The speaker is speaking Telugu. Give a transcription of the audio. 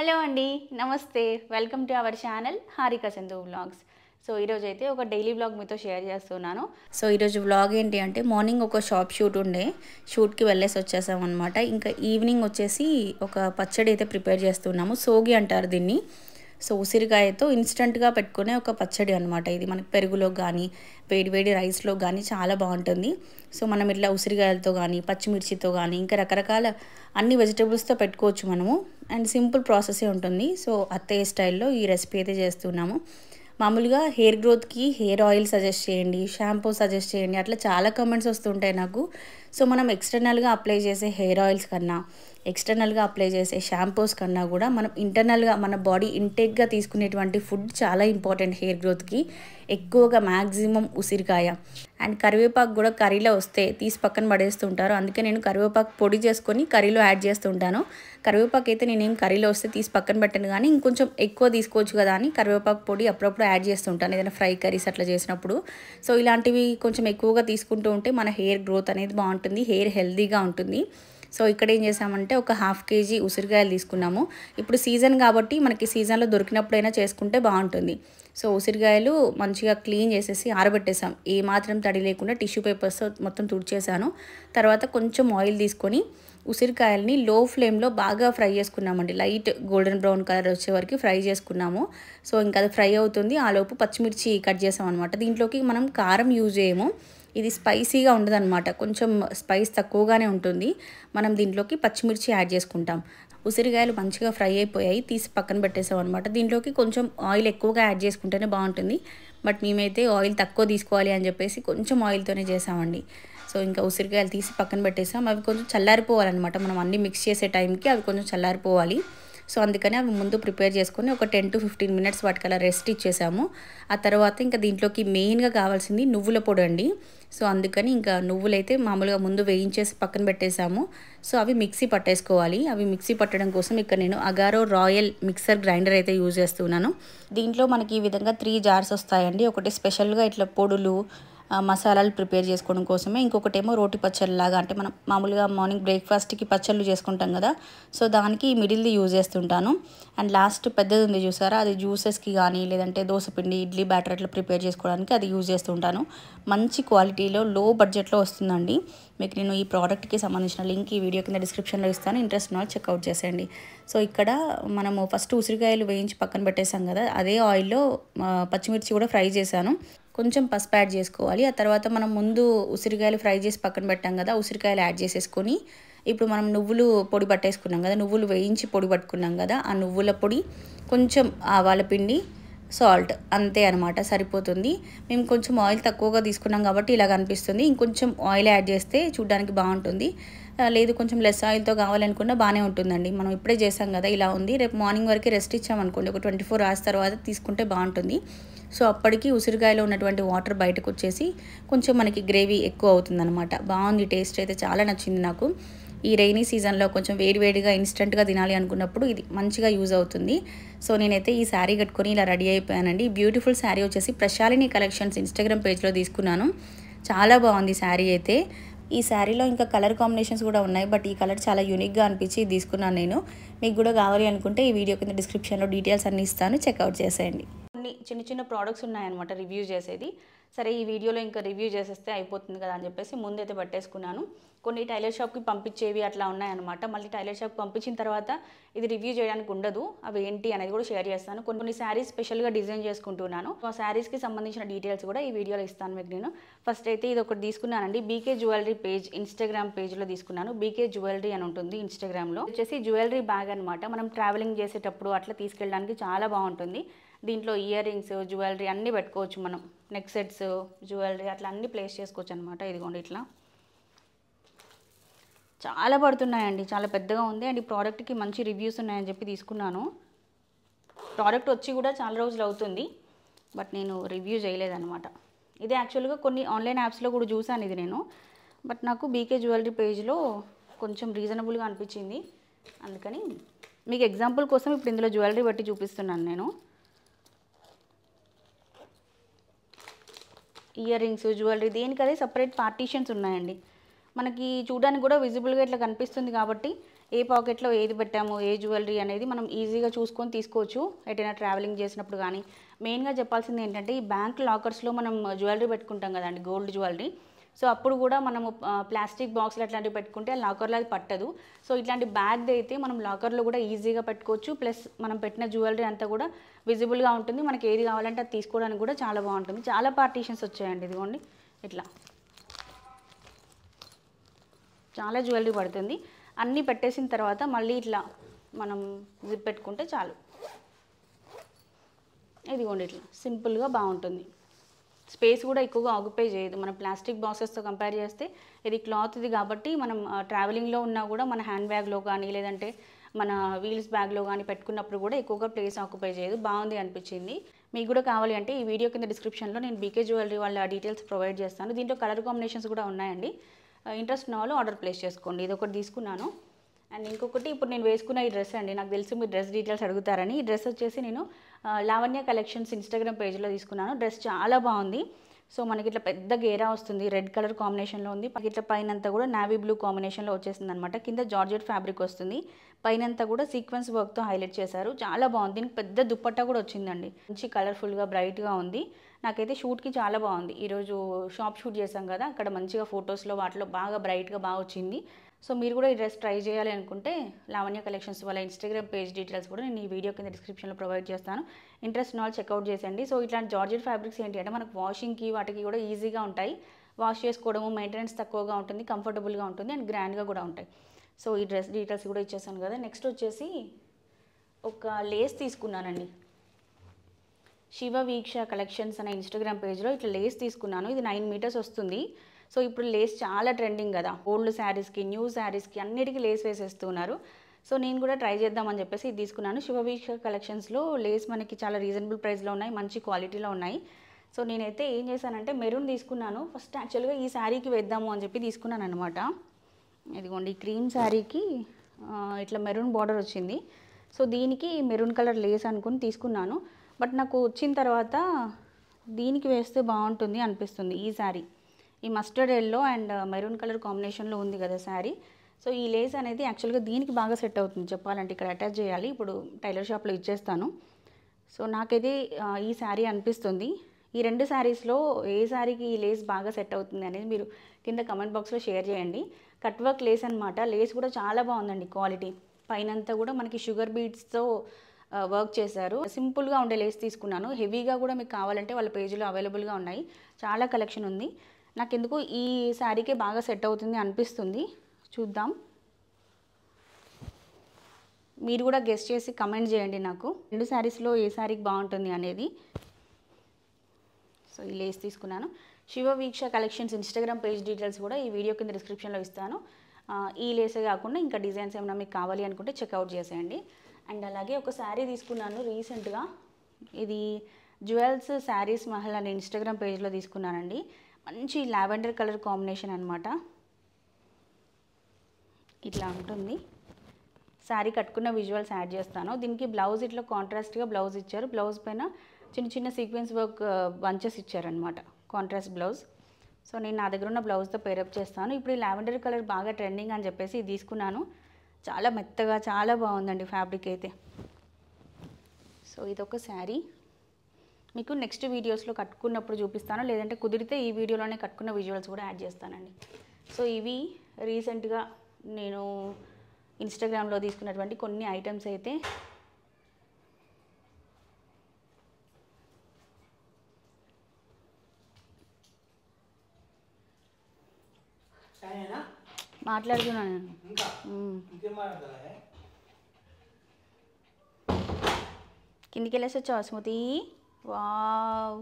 హలో అండి నమస్తే welcome to our channel Harika Chandu vlogs so ఈరోజు అయితే ఒక డైలీ వ్లాగ్ మీతో షేర్ చేస్తున్నాను సో ఈరోజు వ్లాగ్ ఏంటి అంటే మార్నింగ్ ఒక షాప్ షూట్ ఉండే షూట్కి వెళ్ళేసి వచ్చేసాం అనమాట ఇంకా ఈవినింగ్ వచ్చేసి ఒక పచ్చడి అయితే ప్రిపేర్ చేస్తున్నాము సోగి అంటారు దీన్ని సో ఉసిరికాయతో ఇన్స్టెంట్గా పెట్టుకునే ఒక పచ్చడి అనమాట ఇది మనకి పెరుగులో కానీ వేడివేడి రైస్లో కానీ చాలా బాగుంటుంది సో మనం ఇట్లా ఉసిరికాయలతో కానీ పచ్చిమిర్చితో కానీ ఇంకా రకరకాల అన్ని వెజిటేబుల్స్తో పెట్టుకోవచ్చు మనము అండ్ సింపుల్ ప్రాసెసే ఉంటుంది సో అత్తయ్య స్టైల్లో ఈ రెసిపీ అయితే చేస్తున్నాము మామూలుగా హెయిర్ గ్రోత్కి హెయిర్ ఆయిల్ సజెస్ట్ చేయండి షాంపూ సజెస్ట్ చేయండి అట్లా చాలా కమెంట్స్ వస్తుంటాయి నాకు సో మనం ఎక్స్టర్నల్గా అప్లై చేసే హెయిర్ ఆయిల్స్ కన్నా ఎక్స్టర్నల్గా అప్లై చేసే షాంపూస్ కన్నా కూడా మనం ఇంటర్నల్గా మన బాడీ ఇంటేక్గా తీసుకునేటువంటి ఫుడ్ చాలా ఇంపార్టెంట్ హెయిర్ గ్రోత్కి ఎక్కువగా మ్యాక్సిమం ఉసిరికాయ అండ్ కరివేపాకు కూడా కర్రీలో వస్తే తీసి పక్కన పడేస్తుంటారు అందుకే నేను కరివేపాకు పొడి చేసుకొని కర్రీలో యాడ్ చేస్తూ ఉంటాను కరివేపాకు అయితే నేనేం కర్రీలో వస్తే తీసి పక్కన పెట్టాను కానీ ఇంకొంచెం ఎక్కువ తీసుకోవచ్చు కదా అని కరివేపాకు పొడి అప్పుడప్పుడు యాడ్ చేస్తుంటాను ఏదైనా ఫ్రై కర్రీస్ అట్లా చేసినప్పుడు సో ఇలాంటివి కొంచెం ఎక్కువగా తీసుకుంటూ ఉంటే మన హెయిర్ గ్రోత్ అనేది బాగుంటుంది ఉంటుంది హెయిర్ హెల్దీగా ఉంటుంది సో ఇక్కడ ఏం చేసామంటే ఒక హాఫ్ కేజీ ఉసిరికాయలు తీసుకున్నాము ఇప్పుడు సీజన్ కాబట్టి మనకి సీజన్లో దొరికినప్పుడైనా చేసుకుంటే బాగుంటుంది సో ఉసిరికాయలు మంచిగా క్లీన్ చేసేసి ఆరబెట్టేసాం ఏ మాత్రం తడి లేకుండా టిష్యూ పేపర్స్తో మొత్తం తుడిచేసాను తర్వాత కొంచెం ఆయిల్ తీసుకొని ఉసిరికాయలని లో ఫ్లేమ్లో బాగా ఫ్రై చేసుకున్నామండి లైట్ గోల్డెన్ బ్రౌన్ కలర్ వచ్చే వరకు ఫ్రై చేసుకున్నాము సో ఇంకా అది ఫ్రై అవుతుంది ఆలోపు పచ్చిమిర్చి కట్ చేసాం అనమాట దీంట్లోకి మనం కారం యూజ్ చేయము ఇది స్పైసీగా అనమాట కొంచెం స్పైస్ తక్కువగానే ఉంటుంది మనం దీంట్లోకి పచ్చిమిర్చి యాడ్ చేసుకుంటాం ఉసిరికాయలు మంచిగా ఫ్రై అయిపోయాయి తీసి పక్కన పెట్టేసాం అనమాట దీంట్లోకి కొంచెం ఆయిల్ ఎక్కువగా యాడ్ చేసుకుంటేనే బాగుంటుంది బట్ మేమైతే ఆయిల్ తక్కువ తీసుకోవాలి అని చెప్పేసి కొంచెం ఆయిల్తోనే చేసామండి సో ఇంకా ఉసిరికాయలు తీసి పక్కన పెట్టేసాం అవి కొంచెం చల్లారిపోవాలన్నమాట మనం అన్నీ మిక్స్ చేసే టైంకి అవి కొంచెం చల్లారిపోవాలి సో అందుకని అవి ముందు ప్రిపేర్ చేసుకొని ఒక టెన్ టు ఫిఫ్టీన్ మినిట్స్ వాటికి అలా రెస్ట్ ఇచ్చేసాము ఆ తర్వాత ఇంకా దీంట్లోకి మెయిన్గా కావాల్సింది నువ్వుల పొడి అండి సో అందుకని ఇంకా నువ్వులైతే మామూలుగా ముందు వేయించేసి పక్కన పెట్టేశాము సో అవి మిక్సీ పట్టేసుకోవాలి అవి మిక్సీ పట్టడం కోసం ఇక్కడ నేను అగారో రాయల్ మిక్సర్ గ్రైండర్ అయితే యూజ్ చేస్తున్నాను దీంట్లో మనకి ఈ విధంగా త్రీ జార్స్ వస్తాయండి ఒకటి స్పెషల్గా ఇట్లా పొడులు మసాలాలు ప్రిపేర్ చేసుకోవడం కోసమే ఇంకొకటేమో రోటి పచ్చళ్ళలాగా అంటే మనం మామూలుగా మార్నింగ్ బ్రేక్ఫాస్ట్కి పచ్చళ్ళు చేసుకుంటాం కదా సో దానికి మిడిల్ది యూజ్ చేస్తుంటాను అండ్ లాస్ట్ పెద్దది ఉంది చూసారా అది జ్యూసెస్కి కానీ లేదంటే దోశపిండి ఇడ్లీ బ్యాటర్ అట్లా ప్రిపేర్ చేసుకోవడానికి అది యూజ్ చేస్తుంటాను మంచి క్వాలిటీలో లో బడ్జెట్లో వస్తుందండి మీకు నేను ఈ ప్రోడక్ట్కి సంబంధించిన లింక్ ఈ వీడియో కింద డిస్క్రిప్షన్లో ఇస్తాను ఇంట్రెస్ట్ ఉన్న వాళ్ళు చెక్అవుట్ చేసేయండి సో ఇక్కడ మనము ఫస్ట్ ఉసిరికాయలు వేయించి పక్కన పెట్టేసాం కదా అదే ఆయిల్లో పచ్చిమిర్చి కూడా ఫ్రై చేశాను కొంచెం పసుపు యాడ్ చేసుకోవాలి ఆ తర్వాత మనం ముందు ఉసిరికాయలు ఫ్రై చేసి పక్కన పెట్టాం కదా ఉసిరికాయలు యాడ్ చేసేసుకొని ఇప్పుడు మనం నువ్వులు పొడి పట్టేసుకున్నాం కదా నువ్వులు వేయించి పొడి పట్టుకున్నాం కదా ఆ నువ్వుల పొడి కొంచెం ఆవాల పిండి సాల్ట్ అంతే అనమాట సరిపోతుంది మేము కొంచెం ఆయిల్ తక్కువగా తీసుకున్నాం కాబట్టి ఇలా కనిపిస్తుంది ఇంకొంచెం ఆయిల్ యాడ్ చేస్తే చూడడానికి బాగుంటుంది లేదు కొంచెం లెస్ ఆయిల్తో కావాలనుకున్నా బాగానే ఉంటుందండి మనం ఇప్పుడే చేసాం కదా ఇలా ఉంది రేపు మార్నింగ్ వరకు రెస్ట్ ఇచ్చామనుకోండి ఒక ట్వంటీ ఫోర్ అవర్స్ తర్వాత తీసుకుంటే బాగుంటుంది సో అప్పటికి ఉసిరికాయలో ఉన్నటువంటి వాటర్ బయటకు వచ్చేసి కొంచెం మనకి గ్రేవీ ఎక్కువ అవుతుందన్నమాట బాగుంది టేస్ట్ అయితే చాలా నచ్చింది నాకు ఈ రైనీ సీజన్లో కొంచెం వేడివేడిగా ఇన్స్టెంట్గా తినాలి అనుకున్నప్పుడు ఇది మంచిగా యూజ్ అవుతుంది సో నేనైతే ఈ శారీ కట్టుకొని ఇలా రెడీ అయిపోయానండి బ్యూటిఫుల్ శారీ వచ్చేసి ప్రశాలిని కలెక్షన్స్ ఇన్స్టాగ్రామ్ పేజ్లో తీసుకున్నాను చాలా బాగుంది శారీ అయితే ఈ శారీలో ఇంకా కలర్ కాంబినేషన్స్ కూడా ఉన్నాయి బట్ ఈ కలర్ చాలా యూనిక్గా అనిపించి తీసుకున్నాను నేను మీకు కూడా కావాలి అనుకుంటే ఈ వీడియో కింద డిస్క్రిప్షన్లో డీటెయిల్స్ అన్ని ఇస్తాను చెక్అవుట్ చేసేయండి కొన్ని చిన్న చిన్న ప్రోడక్ట్స్ ఉన్నాయన్నమాట రివ్యూ చేసేది సరే ఈ వీడియోలో ఇంకా రివ్యూ చేసేస్తే అయిపోతుంది కదా అని చెప్పేసి ముందైతే పట్టేసుకున్నాను కొన్ని టైలర్ షాప్కి పంపించేవి అట్లా ఉన్నాయన్నమాట మళ్ళీ టైలర్ షాప్ పంపించిన తర్వాత ఇది రివ్యూ చేయడానికి ఉండదు అవి ఏంటి అనేది కూడా షేర్ చేస్తాను కొన్ని కొన్ని శారీస్ స్పెషల్గా డిజైన్ చేసుకుంటున్నాను ఆ శారీస్కి సంబంధించిన డీటెయిల్స్ కూడా ఈ వీడియోలో ఇస్తాను మీకు నేను ఫస్ట్ అయితే ఇది ఒకటి తీసుకున్నానండి బీకే జ్యువెలరీ పేజ్ ఇన్స్టాగ్రామ్ పేజ్లో తీసుకున్నాను బీకే జ్యువెలరీ అని ఉంటుంది ఇన్స్టాగ్రామ్లో వచ్చేసి జ్యువెలరీ బ్యాగ్ అనమాట మనం ట్రావెలింగ్ చేసేటప్పుడు అట్లా తీసుకెళ్ళడానికి చాలా బాగుంటుంది దీంట్లో ఇయర్ రింగ్స్ జ్యువెలరీ అన్నీ పెట్టుకోవచ్చు మనం నెక్ సెట్స్ జ్యువెలరీ అట్లా అన్నీ ప్లేస్ చేసుకోవచ్చు అనమాట ఇదిగోండి ఇట్లా చాలా పడుతున్నాయండి చాలా పెద్దగా ఉంది అండ్ ఈ ప్రోడక్ట్కి మంచి రివ్యూస్ ఉన్నాయని చెప్పి తీసుకున్నాను ప్రోడక్ట్ వచ్చి కూడా చాలా రోజులు అవుతుంది బట్ నేను రివ్యూ చేయలేదనమాట ఇది యాక్చువల్గా కొన్ని ఆన్లైన్ యాప్స్లో కూడా చూశాను ఇది నేను బట్ నాకు బీకే జ్యువెలరీ పేజ్లో కొంచెం రీజనబుల్గా అనిపించింది అందుకని మీకు ఎగ్జాంపుల్ కోసం ఇప్పుడు ఇందులో జ్యువెలరీ బట్టి చూపిస్తున్నాను నేను ఇయర్ రింగ్స్ జ్యువెలరీ దేనికదే సపరేట్ పార్టీషన్స్ ఉన్నాయండి మనకి చూడడానికి కూడా విజిబుల్గా ఇట్లా కనిపిస్తుంది కాబట్టి ఏ పాకెట్లో ఏది పెట్టాము ఏ జ్యువెలరీ అనేది మనం ఈజీగా చూసుకొని తీసుకోవచ్చు ఎటైనా ట్రావెలింగ్ చేసినప్పుడు కానీ మెయిన్గా చెప్పాల్సింది ఏంటంటే ఈ బ్యాంక్ లాకర్స్లో మనం జ్యువెలరీ పెట్టుకుంటాం కదండి గోల్డ్ జ్యువెలరీ సో అప్పుడు కూడా మనము ప్లాస్టిక్ బాక్స్లు అట్లాంటివి పెట్టుకుంటే లాకర్లో అది పట్టదు సో ఇట్లాంటి బ్యాగ్ అయితే మనం లాకర్లో కూడా ఈజీగా పెట్టుకోవచ్చు ప్లస్ మనం పెట్టిన జ్యువెలరీ అంతా కూడా విజిబుల్గా ఉంటుంది మనకి ఏది కావాలంటే అది తీసుకోవడానికి కూడా చాలా బాగుంటుంది చాలా పార్టీషన్స్ వచ్చాయండి ఇదిగోండి ఇట్లా చాలా జ్యువెలరీ పడుతుంది అన్నీ పెట్టేసిన తర్వాత మళ్ళీ ఇట్లా మనం జిప్ పెట్టుకుంటే చాలు ఇదిగోండి ఇట్లా సింపుల్గా బాగుంటుంది స్పేస్ కూడా ఎక్కువగా ఆక్యుపై చేయదు మనం ప్లాస్టిక్ బాక్సెస్తో కంపేర్ చేస్తే ఇది క్లాత్ది కాబట్టి మనం ట్రావెలింగ్లో ఉన్నా కూడా మన హ్యాండ్ బ్యాగ్లో కానీ లేదంటే మన వీల్స్ బ్యాగ్లో కానీ పెట్టుకున్నప్పుడు కూడా ఎక్కువగా ప్లేస్ ఆక్యుపై చేయదు బాగుంది అనిపించింది మీకు కూడా కావాలి అంటే ఈ వీడియో కింద డిస్క్రిప్షన్లో నేను బీకే జ్యువెలరీ వాళ్ళ డీటెయిల్స్ ప్రొవైడ్ చేస్తాను దీంట్లో కలర్ కాంబినేషన్స్ కూడా ఉన్నాయండి ఇంట్రెస్ట్ ఉన్న ఆర్డర్ ప్లేస్ చేసుకోండి ఇది ఒకటి తీసుకున్నాను అండ్ ఇంకొకటి ఇప్పుడు నేను వేసుకున్న ఈ డ్రెస్ అండి నాకు తెలిసి మీరు డ్రెస్ డీటెయిల్స్ అడుగుతారని ఈ డ్రెస్ వచ్చేసి నేను లావణ్య కలెక్షన్స్ ఇన్స్టాగ్రామ్ పేజ్లో తీసుకున్నాను డ్రెస్ చాలా బాగుంది సో మనకి ఇట్లా పెద్ద గేరా వస్తుంది రెడ్ కలర్ కాంబినేషన్లో ఉంది ఇట్లా పైన కూడా నావీ బ్లూ కాంబినేషన్లో వచ్చేసింది అనమాట కింద జార్జెట్ ఫ్యాబ్రిక్ వస్తుంది పైన కూడా సీక్వెన్స్ వర్క్తో హైలైట్ చేశారు చాలా బాగుంది దీనికి పెద్ద దుప్పట్టా కూడా వచ్చిందండి మంచి కలర్ఫుల్గా బ్రైట్గా ఉంది నాకైతే షూట్కి చాలా బాగుంది ఈరోజు షాప్ షూట్ చేశాం కదా అక్కడ మంచిగా ఫొటోస్లో వాటిలో బాగా బ్రైట్గా బాగా వచ్చింది సో మీరు కూడా ఈ డ్రెస్ ట్రై చేయాలి అనుకుంటే లావణ్య కలెక్షన్స్ వాళ్ళ ఇన్స్టాగ్రామ్ పేజ్ డీటెయిల్స్ కూడా నేను ఈ వీడియో కింద డిస్క్రిప్షన్లో ప్రొవైడ్ చేస్తాను ఇంట్రెస్ట్ ఉన్న వాళ్ళు చెక్అవుట్ చేసేయండి సో ఇట్లాంటి జార్జెట్ ఫ్యాబ్రిక్స్ ఏంటి అంటే మనకు వాషింగ్కి వాటికి కూడా ఈజీగా ఉంటాయి వాష్ చేసుకోవడము మెయింటెనెన్స్ తక్కువగా ఉంటుంది కంఫర్టబుల్గా ఉంటుంది అండ్ గ్రాండ్గా కూడా ఉంటాయి సో ఈ డ్రెస్ డీటెయిల్స్ కూడా ఇచ్చేసాను కదా నెక్స్ట్ వచ్చేసి ఒక లేస్ తీసుకున్నానండి శివ వీక్ష కలెక్షన్స్ అనే ఇన్స్టాగ్రామ్ పేజ్లో ఇట్లా లేస్ తీసుకున్నాను ఇది నైన్ మీటర్స్ వస్తుంది సో ఇప్పుడు లేస్ చాలా ట్రెండింగ్ కదా ఓల్డ్ శారీస్కి న్యూ శారీస్కి అన్నిటికీ లేస్ వేసేస్తున్నారు సో నేను కూడా ట్రై చేద్దామని చెప్పేసి ఇది తీసుకున్నాను శివవీక్ష కలెక్షన్స్లో లేస్ మనకి చాలా రీజనబుల్ ప్రైస్లో ఉన్నాయి మంచి క్వాలిటీలో ఉన్నాయి సో నేనైతే ఏం చేశానంటే మెరూన్ తీసుకున్నాను ఫస్ట్ యాక్చువల్గా ఈ శారీకి వేద్దాము అని చెప్పి తీసుకున్నాను అనమాట ఇదిగోండి క్రీమ్ శారీకి ఇట్లా మెరూన్ బార్డర్ వచ్చింది సో దీనికి మెరూన్ కలర్ లేస్ అనుకుని తీసుకున్నాను బట్ నాకు వచ్చిన తర్వాత దీనికి వేస్తే బాగుంటుంది అనిపిస్తుంది ఈ శారీ ఈ mustard yellow and maroon colour కాంబినేషన్లో ఉంది కదా శారీ సో ఈ లేస్ అనేది యాక్చువల్గా దీనికి బాగా సెట్ అవుతుంది చెప్పాలంటే ఇక్కడ అటాచ్ చేయాలి ఇప్పుడు టైలర్ షాప్లో ఇచ్చేస్తాను సో నాకైతే ఈ శారీ అనిపిస్తుంది ఈ రెండు శారీస్లో ఏ శారీకి ఈ లేస్ బాగా సెట్ అవుతుంది అనేది మీరు కింద కమెంట్ బాక్స్లో షేర్ చేయండి కట్ వర్క్ లేస్ అనమాట లేస్ కూడా చాలా బాగుందండి క్వాలిటీ పైనంతా కూడా మనకి షుగర్ బీట్స్తో వర్క్ చేశారు సింపుల్గా ఉండే లేస్ తీసుకున్నాను హెవీగా కూడా మీకు కావాలంటే వాళ్ళ పేజీలో అవైలబుల్గా ఉన్నాయి చాలా కలెక్షన్ ఉంది నాకు ఎందుకు ఈ శారీకే బాగా సెట్ అవుతుంది అనిపిస్తుంది చూద్దాం మీరు కూడా గెస్ట్ చేసి కమెంట్ చేయండి నాకు రెండు శారీస్లో ఏ శారీకి బాగుంటుంది అనేది సో ఈ లేస్ తీసుకున్నాను Shiva Veeksha collections Instagram page details కూడా ఈ వీడియో కింద డిస్క్రిప్షన్లో ఇస్తాను ఈ లేసే కాకుండా ఇంకా డిజైన్స్ ఏమైనా మీకు కావాలి అనుకుంటే చెక్అవుట్ చేసేయండి అండ్ అలాగే ఒక శారీ తీసుకున్నాను రీసెంట్గా ఇది జ్యువెల్స్ శారీస్ మహల్ అనే ఇన్స్టాగ్రామ్ పేజ్లో తీసుకున్నానండి మంచి లావెండర్ కలర్ కాంబినేషన్ అనమాట ఇట్లా ఉంటుంది శారీ కట్టుకున్న విజువల్స్ యాడ్ చేస్తాను దీనికి బ్లౌజ్ ఇట్లా కాంట్రాస్ట్గా బ్లౌజ్ ఇచ్చారు బ్లౌజ్ పైన చిన్న చిన్న సీక్వెన్స్ వర్క్ బంచెస్ ఇచ్చారనమాట కాంట్రాస్ట్ బ్లౌజ్ సో నేను నా దగ్గర ఉన్న బ్లౌజ్తో పేరప్ చేస్తాను ఇప్పుడు ఈ లావెండర్ కలర్ బాగా ట్రెండింగ్ అని చెప్పేసి తీసుకున్నాను చాలా మెత్తగా చాలా బాగుందండి ఫ్యాబ్రిక్ అయితే సో ఇదొక శారీ మీకు నెక్స్ట్ వీడియోస్లో కట్టుకున్నప్పుడు చూపిస్తాను లేదంటే కుదిరితే ఈ వీడియోలోనే కట్టుకున్న విజువల్స్ కూడా యాడ్ చేస్తానండి సో ఇవి రీసెంట్గా నేను ఇన్స్టాగ్రామ్లో తీసుకున్నటువంటి కొన్ని ఐటమ్స్ అయితే మాట్లాడుతున్నాను నేను కిందికి వెళ్ళేసి వచ్చావు స్మృతి వావ్